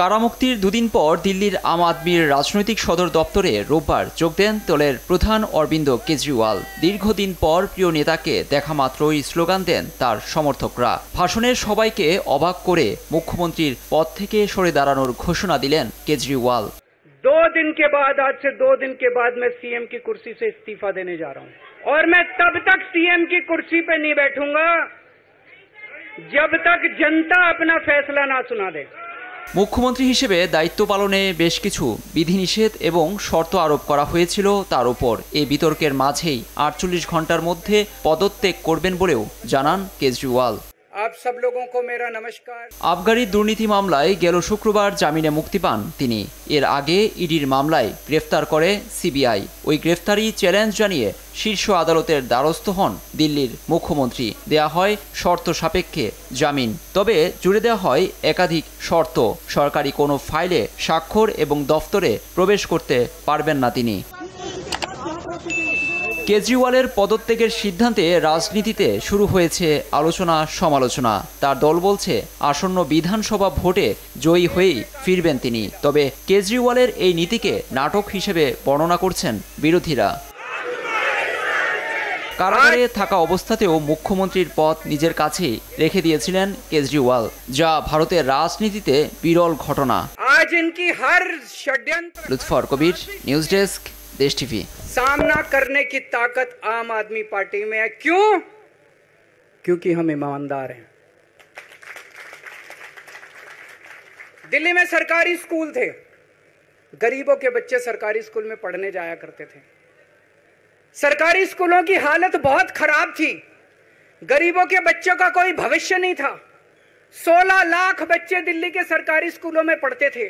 কারামুক্তির দুদিন পর দিল্লির আম আদমির রাজনৈতিক সদর দপ্তরে রোববার যোগ দেন দলের প্রধান অরবিন্দ কেজরিওয়াল দীর্ঘদিন পর প্রিয় নেতাকে দেখা মাত্রই স্লোগান দেন তার সমর্থকরা ভাষণের সবাইকে অবাক করে মুখ্যমন্ত্রীর পদ থেকে সরে দাঁড়ানোর ঘোষণা দিলেন কেজরিওয়াল दो दिन के बाद आज से दो दिन के बाद मैं सीएम की कुर्सी से इस्तीफा देने जा रहा हूं और मैं तब तक सीएम की कुर्सी पे नहीं बैठूंगा जब तक जनता अपना फैसला ना सुना दे মুখ্যমন্ত্রী হিসেবে দায়িত্ব পালনে বেশ কিছু বিধিনিষেধ এবং শর্ত আরোপ করা হয়েছিল তার ওপর এ বিতর্কের মাঝেই আটচল্লিশ ঘন্টার মধ্যে পদত্যাগ করবেন বলেও জানান কেজরিওয়াল সব আবগারি দুর্নীতি মামলায় গেল শুক্রবার জামিনে মুক্তি পান তিনি এর আগে ইডির মামলায় গ্রেফতার করে সিবিআই ওই গ্রেফতারি চ্যালেঞ্জ জানিয়ে শীর্ষ আদালতের দ্বারস্থ হন দিল্লির মুখ্যমন্ত্রী দেয়া হয় শর্ত সাপেক্ষে জামিন তবে জুড়ে দেওয়া হয় একাধিক শর্ত সরকারি কোনো ফাইলে স্বাক্ষর এবং দফতরে প্রবেশ করতে পারবেন না তিনি কেজরিওয়ালের পদত্যাগের সিদ্ধান্তে রাজনীতিতে শুরু হয়েছে আলোচনা সমালোচনা তার দল বলছে আসন্ন বিধানসভা ভোটে জয়ী হয়েই ফিরবেন তিনি তবে কেজরিওয়ালের এই নীতিকে নাটক হিসেবে বর্ণনা করছেন বিরোধীরা কারাগারে থাকা অবস্থাতেও মুখ্যমন্ত্রীর পথ নিজের কাছেই রেখে দিয়েছিলেন কেজরিওয়াল যা ভারতের রাজনীতিতে বিরল ঘটনা লুৎফর কবির নিউজ ডেস্ক देश टीवी सामना करने की ताकत आम आदमी पार्टी में है क्यों क्योंकि हम ईमानदार हैं दिल्ली में सरकारी स्कूल थे गरीबों के बच्चे सरकारी स्कूल में पढ़ने जाया करते थे सरकारी स्कूलों की हालत बहुत खराब थी गरीबों के बच्चों का कोई भविष्य नहीं था 16 लाख बच्चे दिल्ली के सरकारी स्कूलों में पढ़ते थे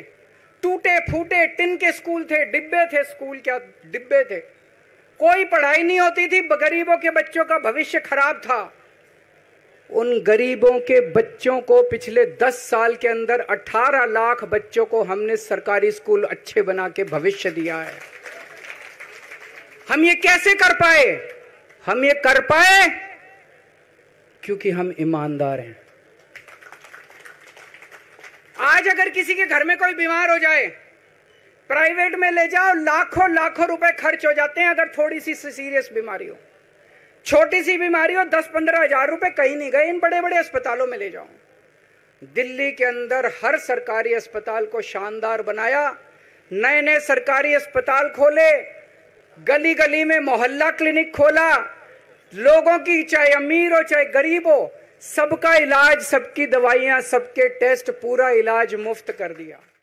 टूटे फूटे टिन के स्कूल थे डिब्बे थे स्कूल क्या डिब्बे थे कोई पढ़ाई नहीं होती थी गरीबों के बच्चों का भविष्य खराब था उन गरीबों के बच्चों को पिछले दस साल के अंदर अठारह लाख बच्चों को हमने सरकारी स्कूल अच्छे बना के भविष्य दिया है हम ये कैसे कर पाए हम ये कर पाए क्योंकि हम ईमानदार हैं आज अगर किसी के घर में कोई बीमार हो जाए प्राइवेट में ले जाओ लाखों लाखों रुपए खर्च हो जाते हैं अगर थोड़ी सी सीरियस बीमारी हो छोटी सी बीमारी हो दस पंद्रह हजार रुपए कहीं नहीं गए इन बड़े बड़े अस्पतालों में ले जाओ दिल्ली के अंदर हर सरकारी अस्पताल को शानदार बनाया नए नए सरकारी अस्पताल खोले गली गली में मोहल्ला क्लिनिक खोला लोगों की चाहे अमीर हो चाहे गरीब हो सबका इलाज सबकी दवाइयां सबके टेस्ट पूरा इलाज मुफ्त कर दिया